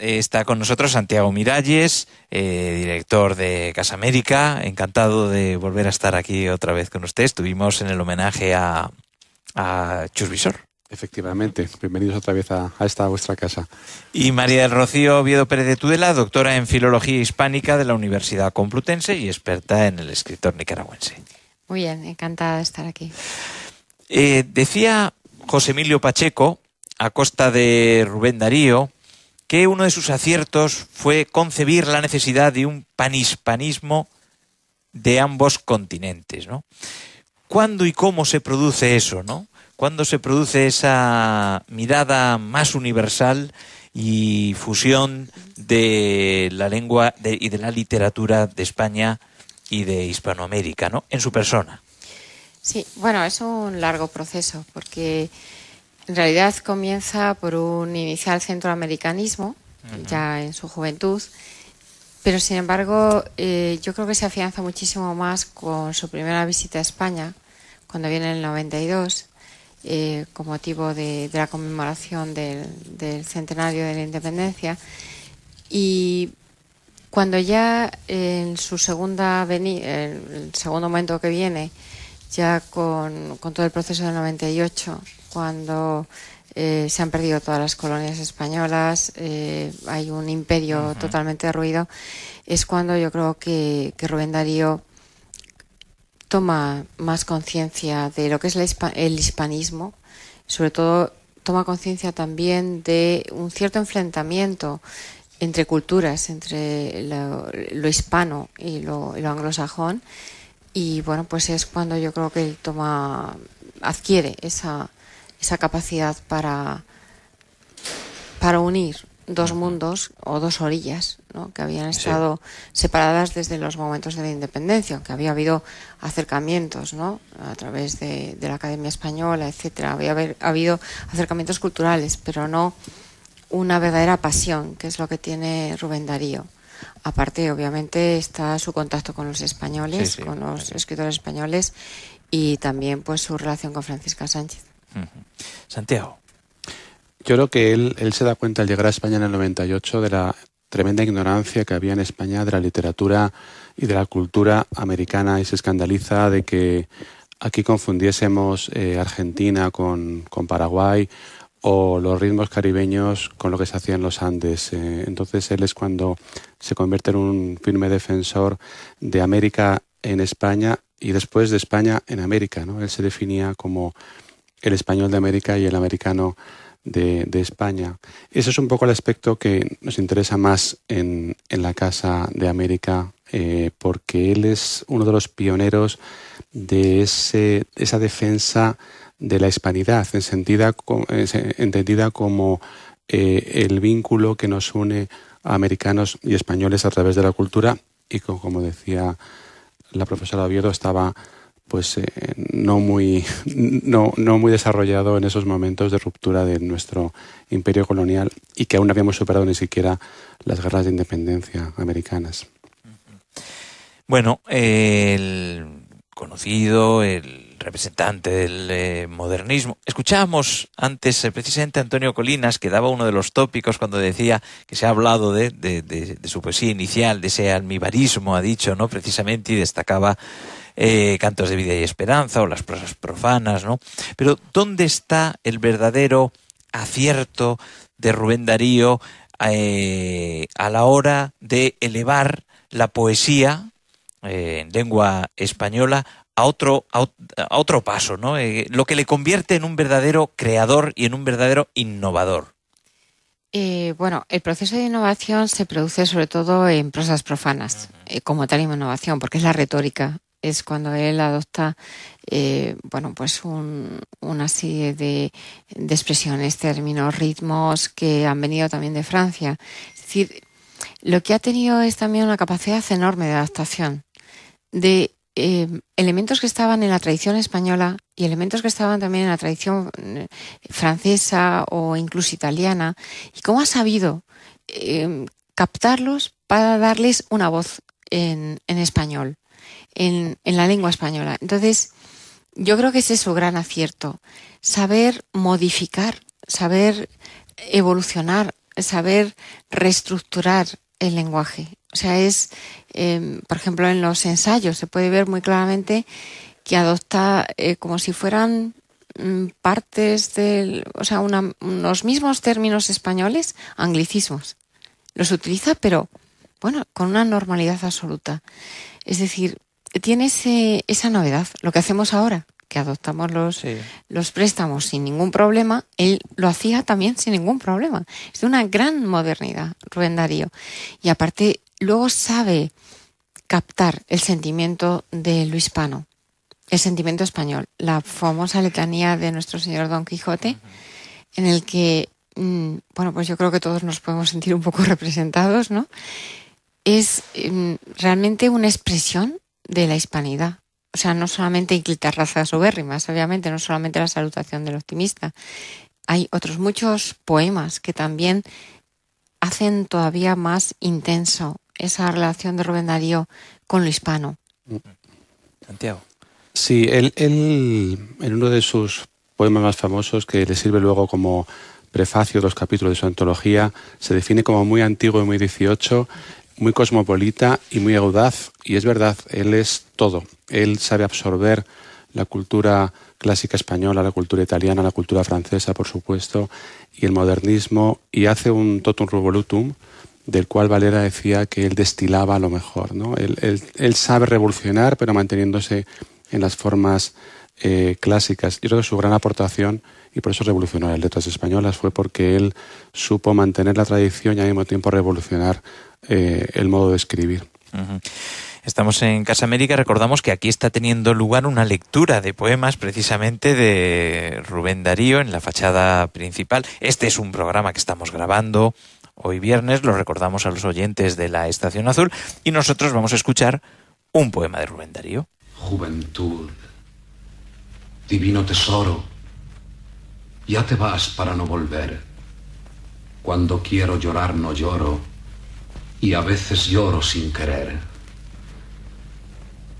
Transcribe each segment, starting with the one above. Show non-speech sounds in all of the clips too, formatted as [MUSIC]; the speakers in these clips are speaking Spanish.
Eh, está con nosotros Santiago Miralles, eh, director de Casa América. Encantado de volver a estar aquí otra vez con usted. Estuvimos en el homenaje a, Chusvisor. Efectivamente, bienvenidos otra vez a, esta vuestra casa. Y María del Rocío Oviedo Pérez de Tudela, doctora en Filología Hispánica de la Universidad Complutense y experta en el escritor nicaragüense. Muy bien, encantada de estar aquí. Eh, decía José Emilio Pacheco, a costa de Rubén Darío, que uno de sus aciertos fue concebir la necesidad de un panhispanismo de ambos continentes, ¿no? ¿Cuándo y cómo se produce eso, no? ¿Cuándo se produce esa mirada más universal y fusión de la lengua y de la literatura de España y de Hispanoamérica, ¿no? En su persona. Sí, bueno, es un largo proceso porque en realidad comienza por un inicial centroamericanismo, ya en su juventud, pero sin embargo eh, yo creo que se afianza muchísimo más con su primera visita a España, cuando viene en el 92, eh, con motivo de, la conmemoración del, centenario de la independencia. Y cuando ya en su segunda el segundo momento que viene, ya con, todo el proceso del 98, cuando eh, se han perdido todas las colonias españolas, eh, hay un imperio totalmente ruido es cuando yo creo que, Rubén Darío toma más conciencia de lo que es el hispanismo, sobre todo toma conciencia también de un cierto enfrentamiento entre culturas, entre lo, hispano y lo, y lo anglosajón, y bueno, pues es cuando yo creo que él toma, adquiere esa, esa capacidad para, para unir dos mundos o dos orillas ¿no? que habían estado separadas desde los momentos de la independencia, que había habido acercamientos ¿no? a través de, de la Academia Española, etcétera, había haber, habido acercamientos culturales, pero no una verdadera pasión, que es lo que tiene Rubén Darío. Aparte, obviamente, está su contacto con los españoles, con los escritores españoles y también pues su relación con Francisca Sánchez. Santiago. Yo creo que él, se da cuenta al llegar a España en el 98 de la tremenda ignorancia que había en España de la literatura y de la cultura americana y se escandaliza de que aquí confundiésemos eh, Argentina con, con Paraguay o los ritmos caribeños con lo que se hacía en los Andes. Eh, entonces él es cuando se convierte en un firme defensor de América en España y después de España en América. ¿no? Él se definía como el español de América y el americano de, España. Ese es un poco el aspecto que nos interesa más en, la Casa de América eh, porque él es uno de los pioneros de, ese, de esa defensa de la hispanidad, entendida como eh, el vínculo que nos une a americanos y españoles a través de la cultura y como decía la profesora Oviedo, estaba pues eh, no, muy, [LAUGHS] no, no muy desarrollado en esos momentos de ruptura de nuestro imperio colonial y que aún no habíamos superado ni siquiera las guerras de independencia americanas. Bueno, el conocido, el representante del eh, modernismo. Escuchábamos antes eh, precisamente Antonio Colinas, que daba uno de los tópicos cuando decía que se ha hablado de, su poesía inicial, de ese almibarismo, ha dicho, ¿no? Precisamente, y destacaba eh, Cantos de Vida y Esperanza o las prosas profanas, Pero, ¿dónde está el verdadero acierto de Rubén Darío a la hora de elevar la poesía en lengua española a otro, a, otro paso, ¿no? Eh, lo que le convierte en un verdadero creador y en un verdadero innovador. Eh, bueno, el proceso de innovación se produce sobre todo en prosas profanas, eh, como tal innovación, porque es la retórica. Es cuando él adopta, bueno, pues una serie de, de, expresiones, términos, ritmos que han venido también de Francia. Es decir, lo que ha tenido es también una capacidad enorme de adaptación, de Em, elementos que estaban en la tradición española y elementos que estaban también en la tradición eh, francesa o incluso italiana, y cómo ha sabido em, captarlos para darles una voz en, español, en, en la lengua española. Entonces, yo creo que ese es su gran acierto, saber modificar, saber evolucionar, saber reestructurar el lenguaje. O sea, es, em, por ejemplo, en los ensayos se puede ver muy claramente que adopta eh, como si fueran mm, partes del, o sea, una, los mismos términos españoles, anglicismos. Los utiliza, pero bueno, con una normalidad absoluta. Es decir, tiene esa novedad, lo que hacemos ahora, que adoptamos los, los préstamos sin ningún problema, él lo hacía también sin ningún problema. Es de una gran modernidad, Rubén Darío. Y aparte, luego sabe captar el sentimiento de lo hispano, el sentimiento español, la famosa letanía de nuestro señor Don Quijote, en el que, mm, bueno, pues yo creo que todos nos podemos sentir un poco [LAUGHS] representados, ¿no? Es em, realmente una expresión de la hispanidad. O sea, no solamente inclitar razas obérrimas, obviamente, no solamente la salutación del optimista. Hay otros muchos poemas que también hacen todavía más intenso esa relación de Rubén Darío con lo hispano. Santiago. Sí, él, en uno de sus poemas más famosos, que le sirve luego como prefacio a los capítulos de su antología, se define como muy antiguo y muy 18, muy cosmopolita y muy audaz. Y es verdad, él es todo. Él sabe absorber la cultura clásica española, la cultura italiana, la cultura francesa, por supuesto, y el modernismo, y hace un totum revolutum del cual Valera decía que él destilaba lo mejor. Él, sabe revolucionar, pero manteniéndose en las formas eh, clásicas. Yo creo que su gran aportación, y por eso revolucionó las letras españolas, fue porque él supo mantener la tradición y al mismo tiempo revolucionar eh, el modo de escribir. Estamos en Casa América. Recordamos que aquí está teniendo lugar una lectura de poemas precisamente de Rubén Darío en la fachada principal. Este es un programa que estamos grabando Hoy viernes lo recordamos a los oyentes de la Estación Azul y nosotros vamos a escuchar un poema de Rubén Darío. Juventud, divino tesoro, ya te vas para no volver. Cuando quiero llorar no lloro y a veces lloro sin querer.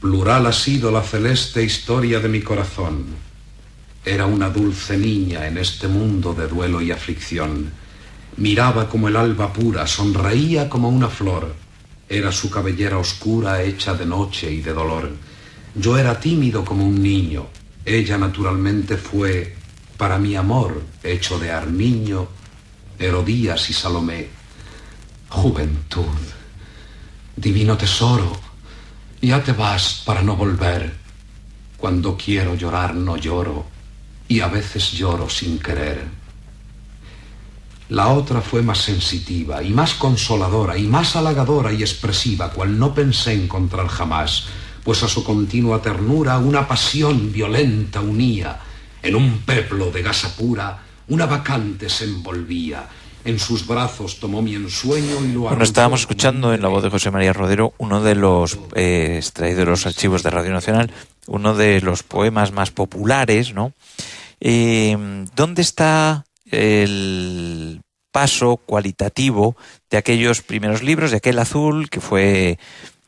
Plural ha sido la celeste historia de mi corazón. Era una dulce niña en este mundo de duelo y aflicción Miraba como el alba pura, sonreía como una flor. Era su cabellera oscura hecha de noche y de dolor. Yo era tímido como un niño. Ella naturalmente fue, para mi amor, hecho de armiño, Herodías y Salomé. Juventud, divino tesoro, ya te vas para no volver. Cuando quiero llorar no lloro, y a veces lloro sin querer. La otra fue más sensitiva y más consoladora y más halagadora y expresiva, cual no pensé encontrar jamás, pues a su continua ternura una pasión violenta unía, en un peplo de gasa pura, una vacante se envolvía, en sus brazos tomó mi ensueño y lo Bueno, estábamos escuchando en la voz de José María Rodero uno de los eh, extraídos de los archivos de Radio Nacional, uno de los poemas más populares, ¿no? Eh, ¿Dónde está el paso cualitativo de aquellos primeros libros, de aquel azul, que fue,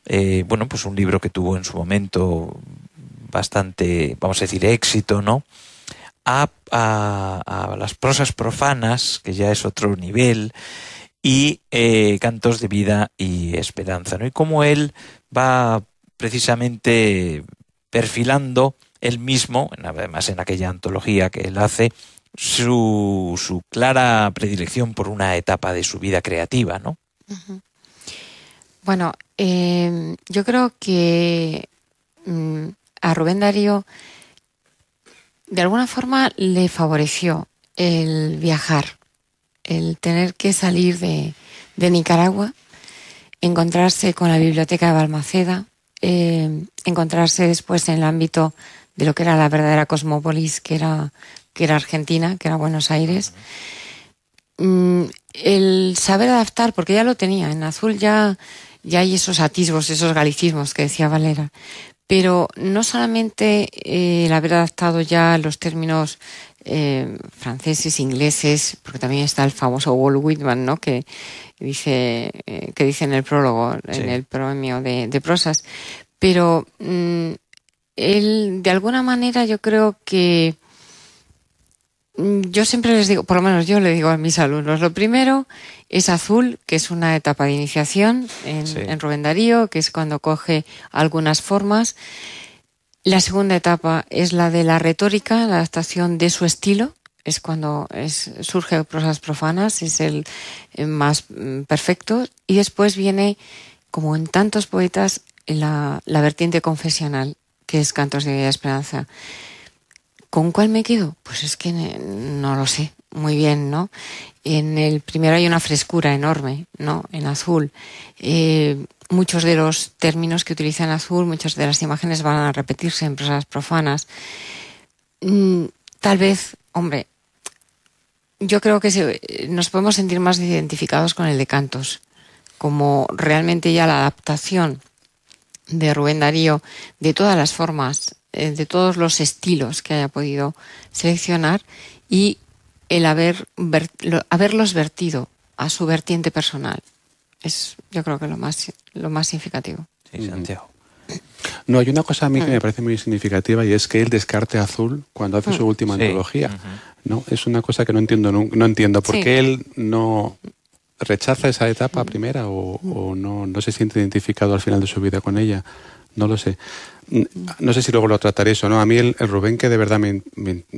eh, bueno, pues un libro que tuvo en su momento bastante, vamos a decir, éxito, ¿no? A, las prosas profanas, que ya es otro nivel, y eh, cantos de vida y esperanza, ¿no? Y como él va precisamente perfilando él mismo, además en aquella antología que él hace, su, su clara predilección por una etapa de su vida creativa, ¿no? Bueno, em, yo creo que mm, a Rubén Darío de alguna forma le favoreció el viajar, el tener que salir de, Nicaragua, encontrarse con la biblioteca de Balmaceda, em, encontrarse después en el ámbito de lo que era la verdadera cosmópolis, que era que era Argentina, que era Buenos Aires. Mm, el saber adaptar, porque ya lo tenía, en azul ya, ya hay esos atisbos, esos galicismos que decía Valera, pero no solamente eh, el haber adaptado ya los términos eh, franceses, ingleses, porque también está el famoso Walt Whitman, ¿no? Que dice, eh, que dice en el prólogo, en el premio de, prosas, pero mm, él, de alguna manera, yo creo que Mm, yo siempre les digo, por lo menos yo le digo a mis alumnos, lo primero es azul, que es una etapa de iniciación en, Rubén Darío, que es cuando coge algunas formas. La segunda etapa es la de la retórica, la adaptación de su estilo, es cuando es, surge prosas profanas, es el eh, más mm, perfecto. Y después viene, como en tantos poetas, la, la vertiente confesional, que es Cantos de Vida Esperanza. ¿Con cuál me quedo? Pues es que no lo sé muy bien, ¿no? En el primero hay una frescura enorme, ¿no? En azul. Eh, muchos de los términos que utilizan azul, muchas de las imágenes van a repetirse en prosas profanas. Mm, tal vez, hombre, yo creo que nos podemos sentir más identificados con el de Cantos, como realmente ya la adaptación de Rubén Darío de todas las formas eh, de todos los estilos que haya podido seleccionar y el haber haberlos vertido a su vertiente personal. Es yo creo que lo más, lo más significativo. Sí, Santiago. No, hay una cosa a mí que mm. me parece muy significativa y es que él descarte azul cuando hace su mm. última antología. ¿no? Es una cosa que no entiendo, no, no entiendo por qué él no rechaza esa etapa primera o, o no, no, se siente identificado al final de su vida con ella no lo sé. No sé si luego lo trataré eso, ¿no? A mí el, Rubén que de verdad me,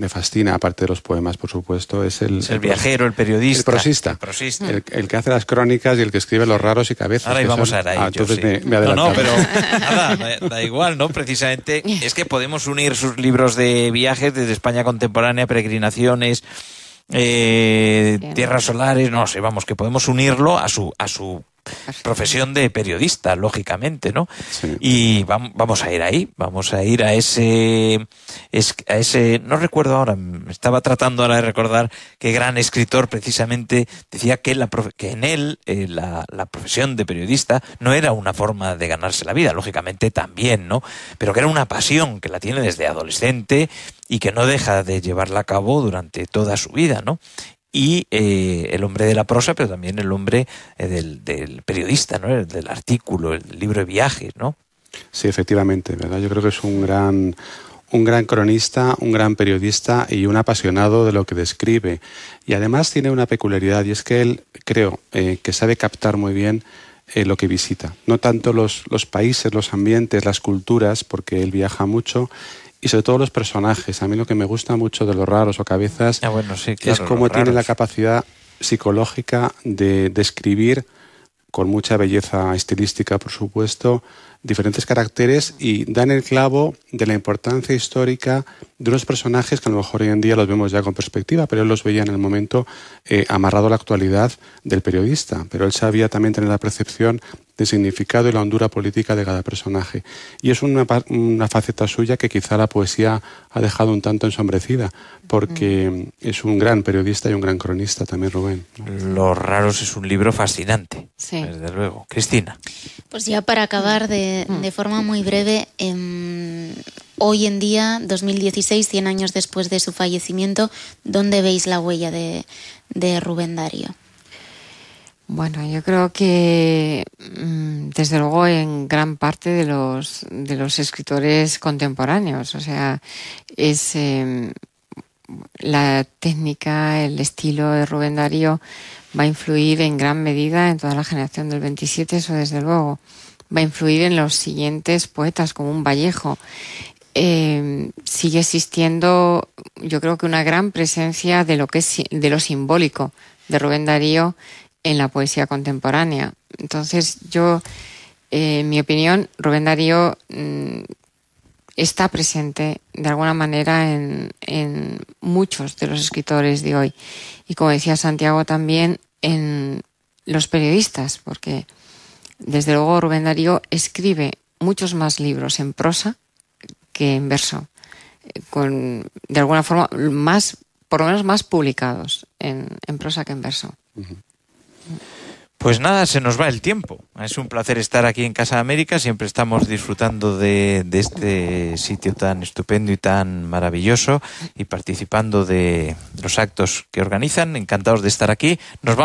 fascina, aparte de los poemas, por supuesto, es el... el, viajero, el periodista. El prosista. El, que hace las crónicas y el que escribe los raros y cabezas. Ahora íbamos a ver ah, entonces No, no, pero nada, da igual, ¿no? Precisamente es que podemos unir sus libros de viajes desde España contemporánea, peregrinaciones... Eh, tierras solares, no sé, vamos, que podemos unirlo a su, a su profesión de periodista, lógicamente, ¿no? Y vamos a ir ahí, vamos a ir a ese, a ese, no recuerdo ahora, estaba tratando ahora de recordar que gran escritor precisamente decía que, la, en él eh, la, la, profesión de periodista no era una forma de ganarse la vida, lógicamente también, ¿no? Pero que era una pasión que la tiene desde adolescente y que no deja de llevarla a cabo durante toda su vida, ¿no? y eh, el hombre de la prosa, pero también el hombre eh, del, periodista, ¿no? del artículo, el libro de viajes, ¿no? Sí, efectivamente, ¿verdad? Yo creo que es un gran un gran cronista, un gran periodista y un apasionado de lo que describe. Y además tiene una peculiaridad y es que él creo eh, que sabe captar muy bien lo que visita. No tanto los, los, países, los ambientes, las culturas, porque él viaja mucho y sobre todo los personajes. A mí lo que me gusta mucho de los raros o cabezas ah, es cómo tiene la capacidad psicológica de describir con mucha belleza estilística, por supuesto, diferentes caracteres y dan el clavo de la importancia histórica de unos personajes que a lo mejor hoy en día los vemos ya con perspectiva, pero él los veía en el momento eh, amarrado a la actualidad del periodista. Pero él sabía también tener la percepción de significado y la hondura política de cada personaje. Y es una, una faceta suya que quizá la poesía ha dejado un tanto ensombrecida, porque es un gran periodista y un gran cronista también, Rubén. Los Raros es un libro fascinante, desde luego. Cristina. Pues ya para acabar de Mm. de, forma muy breve, em, hoy en día, 2016, 100 años después de su fallecimiento, ¿dónde veis la huella de, Rubendario? Rubén Darío? Bueno, yo creo que mm, desde luego en gran parte de los escritores contemporáneos, o sea, es em, la técnica, el estilo de Rubén Darío va a influir en gran medida en toda la generación del 27, eso desde luego va a influir en los siguientes poetas, como un Vallejo. Eh, sigue existiendo, yo creo que una gran presencia de lo que de lo simbólico de Rubén Darío en la poesía contemporánea. Entonces, yo, eh, en mi opinión, Rubén Darío mm, está presente de alguna manera en, en muchos de los escritores de hoy. Y como decía Santiago también, en los periodistas, porque desde luego Rubén Darío escribe muchos más libros en prosa que en verso, eh, con, de alguna forma, más, por lo menos más publicados en, prosa que en verso. Pues nada, se nos va el tiempo. Es un placer estar aquí en Casa América. Siempre estamos disfrutando de, este sitio tan estupendo y tan maravilloso y participando de los actos que organizan. Encantados de estar aquí. Nos